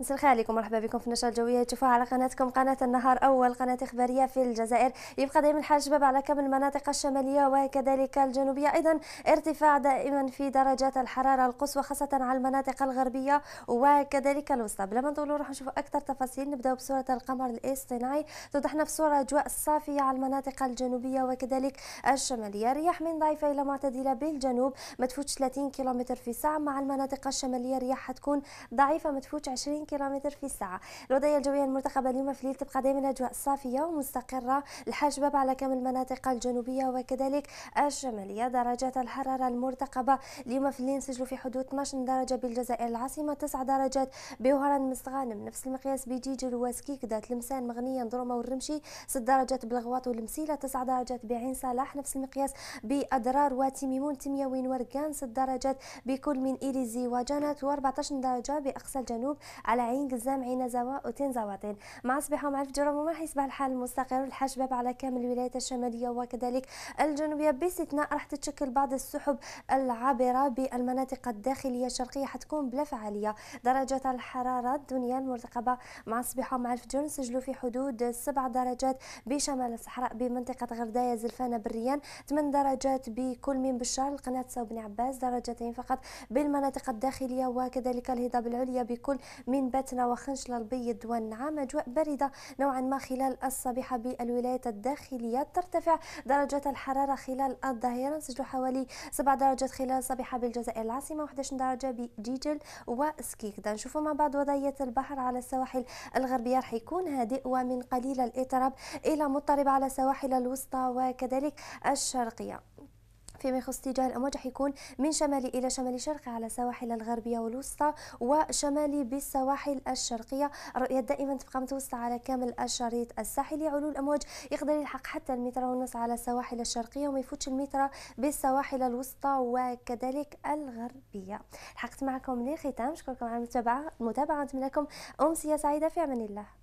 مساء الخير عليكم مرحبا بكم في النشره الجويه تشوفوها على قناتكم قناه النهار اول قناه اخباريه في الجزائر يبقى دائما الحال شباب على كامل المناطق الشماليه وكذلك الجنوبيه ايضا ارتفاع دائما في درجات الحراره القصوى خاصه على المناطق الغربيه وكذلك الوسطى بلا ما نطولوا نروح نشوفوا اكثر تفاصيل نبداو بصوره القمر الاصطناعي توضح في صوره اجواء صافيه على المناطق الجنوبيه وكذلك الشماليه رياح من ضعيفه الى معتدله بالجنوب ما تفوتش 30 كيلومتر في الساعه مع المناطق الشماليه رياح حتكون ضعيفه ما تفوتش 20 30 كيلومتر في الساعة الوضعية الجوية المرتقبة اليوم في الليل تبقى دائما أجواء صافية ومستقرة الحاجباب على كامل المناطق الجنوبية وكذلك الشمالية درجات الحرارة المرتقبة اليوم في الليل نسجلوا في حدود 12 درجة بالجزائر العاصمة 9 درجات بوهران مستغانم نفس المقياس بجيج رواس ذات لمسان مغنية نضرومة والرمشي 6 درجات بالغواط والمسيلة 9 درجات بعين صالح نفس المقياس بأضرار وتيميمون وين وركان 6 درجات بكل من إليزي وجنات و14 درجة بأقصى الجنوب على عين قزام عين زوا وتين زواطين مع صباح ومع الفجر وما حيصبح الحال مستقر الحشباب على كامل الولايات الشماليه وكذلك الجنوبيه باستثناء راح تتشكل بعض السحب العابره بالمناطق الداخليه الشرقيه حتكون بلا فعاليه درجات الحراره الدنيا المرتقبه مع الصباح ومع الفجر نسجلوا في حدود 7 درجات بشمال الصحراء بمنطقه غردايه زلفانه بريان 8 درجات بكل من بالشهر القناه ساو بن عباس درجتين فقط بالمناطق الداخليه وكذلك الهضاب العليا بكل من من باتنا وخنشل البيض والنعام أجواء باردة نوعا ما خلال الصبيحة بالولايات الداخلية ترتفع درجات الحرارة خلال الظهيرة نسجل حوالي 7 درجات خلال الصبيحة بالجزائر العاصمة و11 درجة بجيجل وسكيكدا نشوفوا مع بعض وضعية البحر على السواحل الغربية راح يكون هادئ ومن قليل الاضطراب إلى مضطرب على السواحل الوسطى وكذلك الشرقية فيما يخص اتجاه الامواج حيكون من شمالي الى شمالي شرقي على السواحل الغربيه والوسطى وشمالي بالسواحل الشرقيه الرؤيه دائما تبقى متوسطه على كامل الشريط الساحلي علو الامواج يقدر يلحق حتى المتر ونص على السواحل الشرقيه وما يفوتش المتر بالسواحل الوسطى وكذلك الغربيه لحقت معكم لختام، شكرا على المتابعه المتابعه منكم امسيه سعيده في امان الله